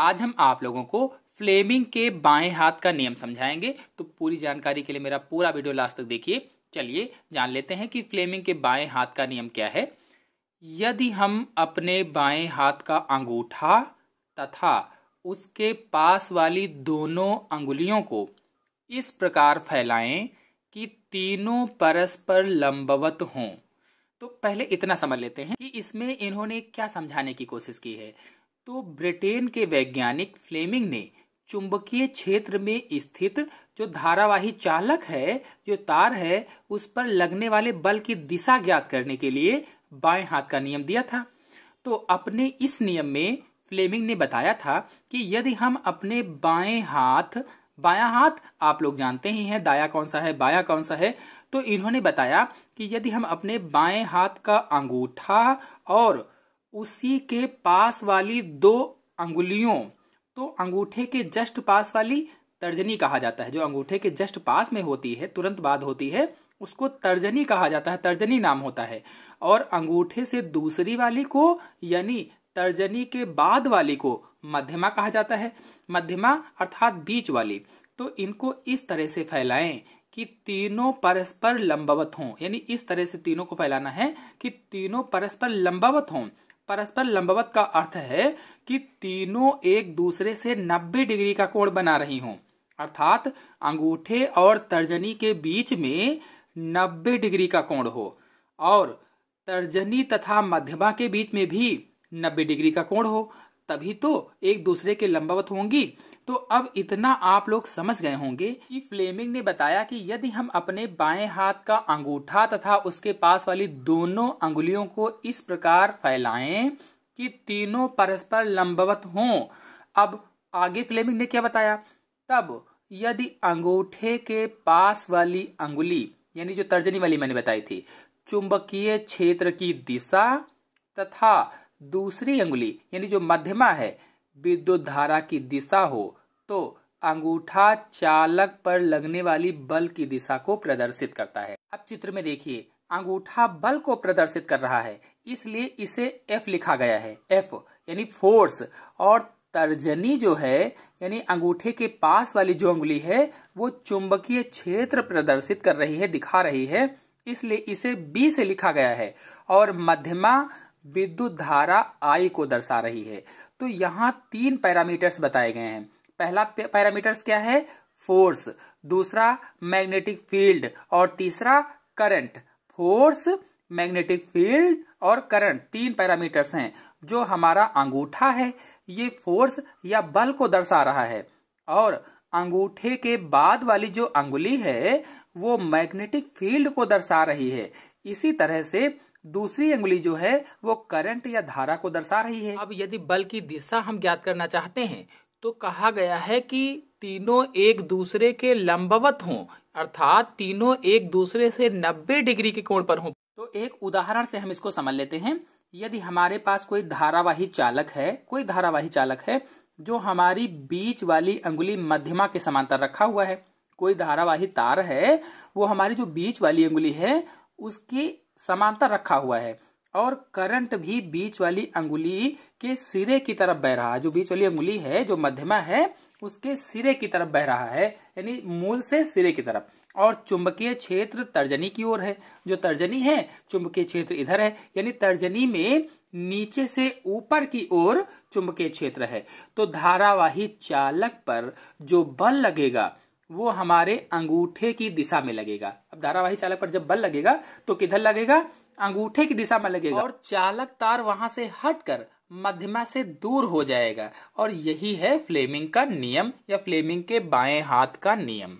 आज हम आप लोगों को फ्लेमिंग के बाएं हाथ का नियम समझाएंगे तो पूरी जानकारी के लिए मेरा पूरा वीडियो लास्ट तक देखिए चलिए जान लेते हैं कि फ्लेमिंग के बाएं हाथ का नियम क्या है यदि हम अपने बाएं हाथ का अंगूठा तथा उसके पास वाली दोनों अंगुलियों को इस प्रकार फैलाएं कि तीनों परस्पर लंबवत हों तो पहले इतना समझ लेते हैं कि इसमें इन्होंने क्या समझाने की कोशिश की है तो ब्रिटेन के वैज्ञानिक फ्लेमिंग ने चुंबकीय क्षेत्र में स्थित जो धारावाही चालक है जो तार है उस पर लगने वाले बल की दिशा ज्ञात करने के लिए बाएं हाथ का नियम दिया था तो अपने इस नियम में फ्लेमिंग ने बताया था कि यदि हम अपने बाएं हाथ बाया हाथ आप लोग जानते ही हैं दाया कौन सा है बाया कौन सा है तो इन्होंने बताया कि यदि हम अपने बाएं हाथ का अंगूठा और उसी के पास वाली दो अंगुलियों तो अंगूठे के जस्ट पास वाली तर्जनी कहा जाता है जो अंगूठे के जस्ट पास में होती है तुरंत बाद होती है उसको तर्जनी कहा जाता है तर्जनी नाम होता है और अंगूठे से दूसरी वाली को यानी तर्जनी के बाद वाली को मध्यमा कहा जाता है मध्यमा अर्थात बीच वाली तो इनको इस तरह से फैलाएं कि तीनों परस्पर लंबवत हों यानी इस तरह से तीनों को फैलाना है कि तीनों परस्पर लंबवत हों परस्पर लंबवत का अर्थ है कि तीनों एक दूसरे से 90 डिग्री का कोण बना रही हों अर्थात अंगूठे और तर्जनी के बीच में 90 डिग्री का कोण हो और तर्जनी तथा मध्यमा के बीच में भी 90 डिग्री का कोण हो तभी तो एक दूसरे के लंबावत होंगी तो अब इतना आप लोग समझ गए होंगे कि फ्लेमिंग ने बताया कि यदि हम अपने बाएं हाथ का अंगूठा तथा उसके पास वाली दोनों अंगुलियों को इस प्रकार फैलाएं कि तीनों परस्पर लंबवत हों अब आगे फ्लेमिंग ने क्या बताया तब यदि अंगूठे के पास वाली अंगुली यानी जो तर्जनी वाली मैंने बताई थी चुंबकीय क्षेत्र की दिशा तथा दूसरी अंगुली यानी जो मध्यमा है विद्युत धारा की दिशा हो तो अंगूठा चालक पर लगने वाली बल की दिशा को प्रदर्शित करता है अब चित्र में देखिए अंगूठा बल को प्रदर्शित कर रहा है इसलिए इसे एफ लिखा गया है एफ यानी फोर्स और तर्जनी जो है यानी अंगूठे के पास वाली जो अंगुली है वो चुंबकीय क्षेत्र प्रदर्शित कर रही है दिखा रही है इसलिए इसे बी से लिखा गया है और मध्यमा विद्युत धारा आई को दर्शा रही है तो यहाँ तीन पैरामीटर्स बताए गए हैं पहला पैरामीटर्स क्या है फोर्स दूसरा मैग्नेटिक फील्ड और तीसरा करंट फोर्स मैग्नेटिक फील्ड और करंट तीन पैरामीटर्स हैं जो हमारा अंगूठा है ये फोर्स या बल को दर्शा रहा है और अंगूठे के बाद वाली जो अंगुली है वो मैग्नेटिक फील्ड को दर्शा रही है इसी तरह से दूसरी उंगली जो है वो करंट या धारा को दर्शा रही है अब यदि बल की दिशा हम ज्ञात करना चाहते हैं तो कहा गया है कि तीनों एक दूसरे के लंबवत हों अर्थात तीनों एक दूसरे से 90 डिग्री के कोण पर हों तो एक उदाहरण से हम इसको समझ लेते हैं यदि हमारे पास कोई धारावाही चालक है कोई धारावाही चालक है जो हमारी बीच वाली अंगुली मध्यमा के समांतर रखा हुआ है कोई धारावाही तार है वो हमारी जो बीच वाली अंगुली है उसकी समांतर रखा हुआ है और करंट भी बीच वाली अंगुली के सिरे की तरफ बह रहा है जो बीच वाली अंगुली है जो मध्यमा है उसके सिरे की तरफ बह रहा है यानी मूल से सिरे की तरफ और चुंबकीय क्षेत्र तर्जनी की ओर है जो तर्जनी है चुंबकीय क्षेत्र इधर है यानी तर्जनी में नीचे से ऊपर की ओर चुंबकीय क्षेत्र है तो धारावाही चालक पर जो बल लगेगा वो हमारे अंगूठे की दिशा में लगेगा अब धारावाही चालक पर जब बल लगेगा तो किधर लगेगा अंगूठे की दिशा में लगेगा और चालक तार वहां से हटकर मध्यमा से दूर हो जाएगा और यही है फ्लेमिंग का नियम या फ्लेमिंग के बाएं हाथ का नियम